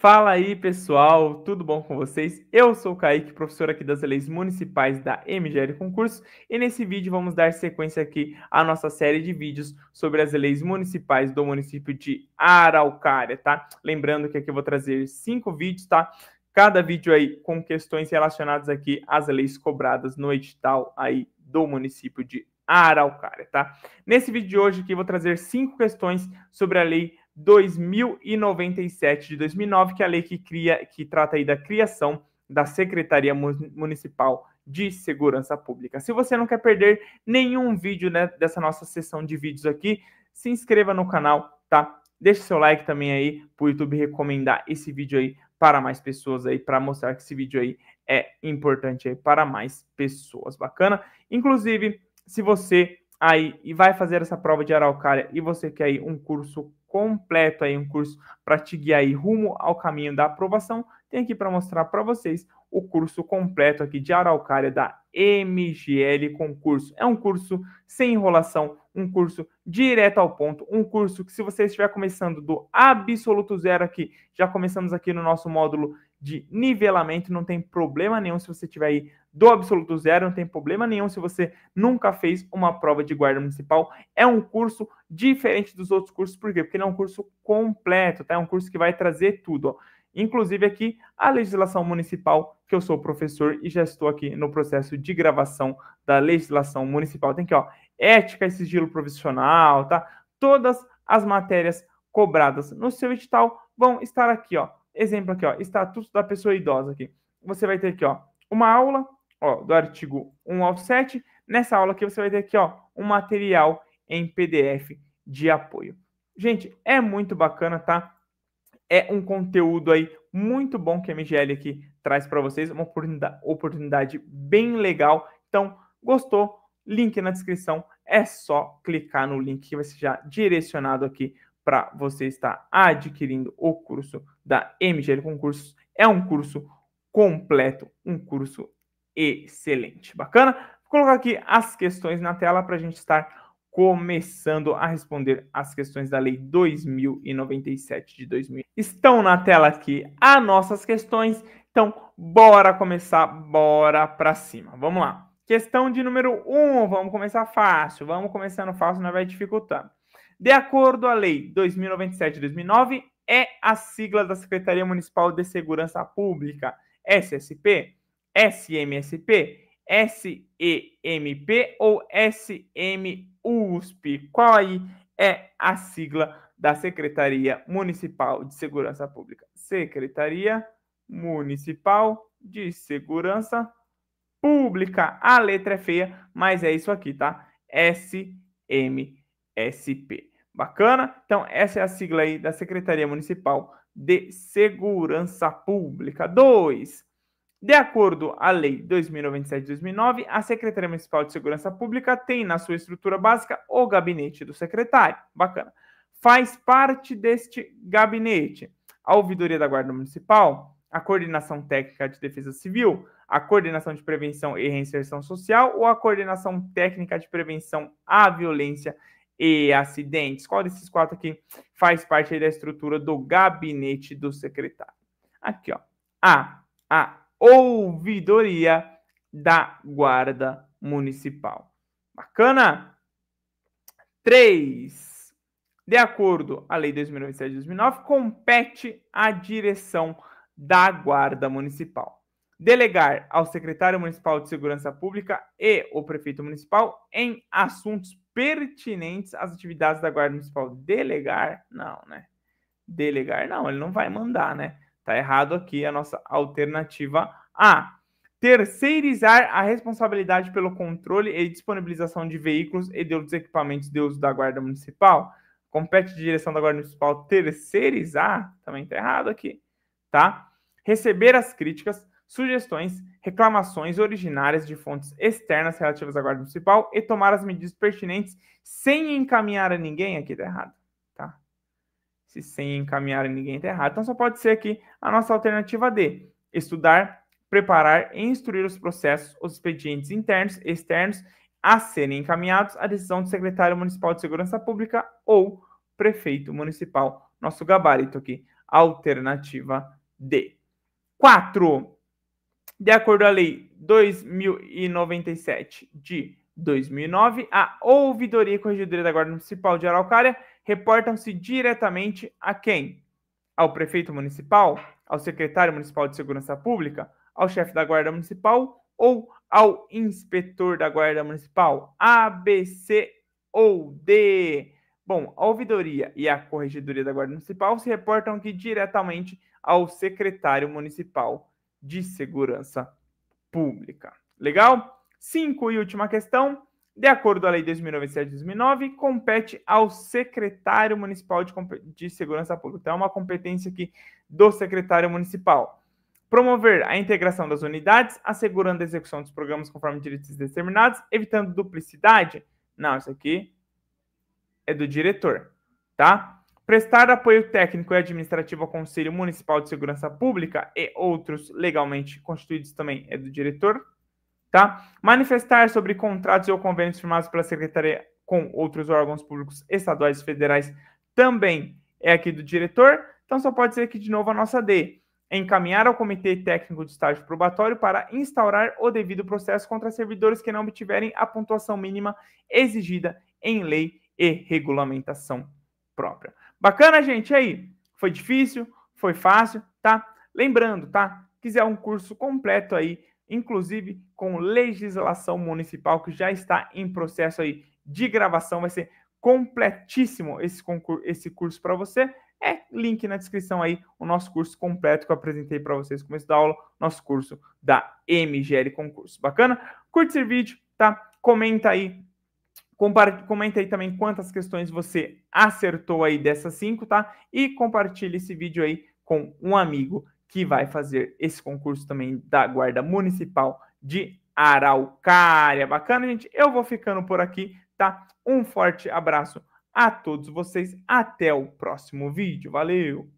Fala aí, pessoal, tudo bom com vocês? Eu sou o Kaique, professor aqui das leis municipais da MGL Concurso, e nesse vídeo vamos dar sequência aqui à nossa série de vídeos sobre as leis municipais do município de Araucária, tá? Lembrando que aqui eu vou trazer cinco vídeos, tá? Cada vídeo aí com questões relacionadas aqui às leis cobradas no edital aí do município de Araucária, tá? Nesse vídeo de hoje aqui eu vou trazer cinco questões sobre a lei 2097 de 2009, que é a lei que cria que trata aí da criação da Secretaria Municipal de Segurança Pública. Se você não quer perder nenhum vídeo né, dessa nossa sessão de vídeos aqui, se inscreva no canal, tá? Deixe seu like também aí para o YouTube recomendar esse vídeo aí para mais pessoas aí, para mostrar que esse vídeo aí é importante aí para mais pessoas. Bacana? Inclusive, se você aí e vai fazer essa prova de araucária e você quer aí um curso completo aí, um curso para te guiar aí rumo ao caminho da aprovação. Tem aqui para mostrar para vocês o curso completo aqui de araucária da MGL Concurso. É um curso sem enrolação, um curso direto ao ponto, um curso que se você estiver começando do absoluto zero aqui, já começamos aqui no nosso módulo de nivelamento, não tem problema nenhum se você tiver aí do absoluto zero, não tem problema nenhum se você nunca fez uma prova de guarda municipal. É um curso diferente dos outros cursos, por quê? Porque ele é um curso completo, tá? É um curso que vai trazer tudo, ó. Inclusive aqui a legislação municipal, que eu sou professor e já estou aqui no processo de gravação da legislação municipal. Tem aqui ó, ética e sigilo profissional, tá? Todas as matérias cobradas no seu edital vão estar aqui, ó, exemplo aqui, ó, estatuto da pessoa idosa aqui. Você vai ter aqui, ó, uma aula, ó, do artigo 1 ao 7. Nessa aula aqui você vai ter aqui, ó, um material em PDF de apoio. Gente, é muito bacana, tá? É um conteúdo aí muito bom que a MGL aqui traz para vocês, uma oportunidade bem legal. Então, gostou? Link na descrição, é só clicar no link que vai ser já direcionado aqui para você estar adquirindo o curso da MGL Concursos. É um curso completo, um curso excelente. Bacana? Vou colocar aqui as questões na tela para a gente estar começando a responder as questões da Lei 2097 de 2000. Estão na tela aqui as nossas questões, então bora começar, bora para cima. Vamos lá. Questão de número 1, um, vamos começar fácil, vamos começando fácil, não vai dificultando. De acordo com a Lei 2097-2009, é a sigla da Secretaria Municipal de Segurança Pública, SSP, SMSP, SEMP ou SMUSP. Qual aí é a sigla da Secretaria Municipal de Segurança Pública? Secretaria Municipal de Segurança Pública. A letra é feia, mas é isso aqui, tá? SMP. SP. Bacana? Então, essa é a sigla aí da Secretaria Municipal de Segurança Pública. 2. De acordo à Lei 2097-2009, a Secretaria Municipal de Segurança Pública tem na sua estrutura básica o gabinete do secretário. Bacana. Faz parte deste gabinete a ouvidoria da Guarda Municipal, a coordenação técnica de defesa civil, a coordenação de prevenção e reinserção social ou a coordenação técnica de prevenção à violência e acidentes. Qual desses quatro aqui faz parte da estrutura do gabinete do secretário? Aqui, ó. A. A ouvidoria da Guarda Municipal. Bacana? três De acordo à Lei e 2009 compete à direção da Guarda Municipal delegar ao secretário municipal de segurança pública e o prefeito municipal em assuntos pertinentes às atividades da guarda municipal. Delegar? Não, né? Delegar não, ele não vai mandar, né? Tá errado aqui a nossa alternativa A. Terceirizar a responsabilidade pelo controle e disponibilização de veículos e de outros equipamentos de uso da guarda municipal. Compete de direção da guarda municipal terceirizar? Também tá errado aqui, tá? receber as críticas, sugestões, reclamações originárias de fontes externas relativas à Guarda Municipal e tomar as medidas pertinentes sem encaminhar a ninguém, aqui tá errado, tá? Se sem encaminhar a ninguém tá errado. Então só pode ser aqui a nossa alternativa D, estudar, preparar e instruir os processos, os expedientes internos e externos a serem encaminhados à decisão do secretário municipal de segurança pública ou prefeito municipal. Nosso gabarito aqui, alternativa D. 4. De acordo à Lei 2097 de 2009, a Ouvidoria e Corregedoria da Guarda Municipal de Araucária reportam-se diretamente a quem? Ao prefeito municipal, ao secretário municipal de Segurança Pública, ao chefe da Guarda Municipal ou ao inspetor da Guarda Municipal, A, B, C ou D. Bom, a ouvidoria e a corregedoria da Guarda Municipal se reportam aqui diretamente ao secretário municipal de Segurança Pública. Legal? Cinco e última questão. De acordo com a Lei 2097-2009, compete ao secretário municipal de, de Segurança Pública. Então, é uma competência aqui do secretário municipal. Promover a integração das unidades, assegurando a execução dos programas conforme direitos determinados, evitando duplicidade. Não, isso aqui é do diretor, tá? Prestar apoio técnico e administrativo ao Conselho Municipal de Segurança Pública e outros legalmente constituídos também é do diretor, tá? Manifestar sobre contratos ou convênios firmados pela Secretaria com outros órgãos públicos estaduais e federais também é aqui do diretor. Então só pode ser aqui de novo a nossa D encaminhar ao Comitê Técnico de Estágio Probatório para instaurar o devido processo contra servidores que não obtiverem a pontuação mínima exigida em lei e regulamentação própria. Bacana, gente? Aí, foi difícil? Foi fácil? Tá? Lembrando, tá? Quiser um curso completo aí, inclusive com legislação municipal, que já está em processo aí de gravação, vai ser completíssimo esse, concurso, esse curso para você. É link na descrição aí, o nosso curso completo que eu apresentei para vocês no começo da aula, nosso curso da MGL Concurso. Bacana? Curte esse vídeo, tá? Comenta aí Comente aí também quantas questões você acertou aí dessas cinco, tá? E compartilhe esse vídeo aí com um amigo que vai fazer esse concurso também da Guarda Municipal de Araucária. Bacana, gente? Eu vou ficando por aqui, tá? Um forte abraço a todos vocês. Até o próximo vídeo. Valeu!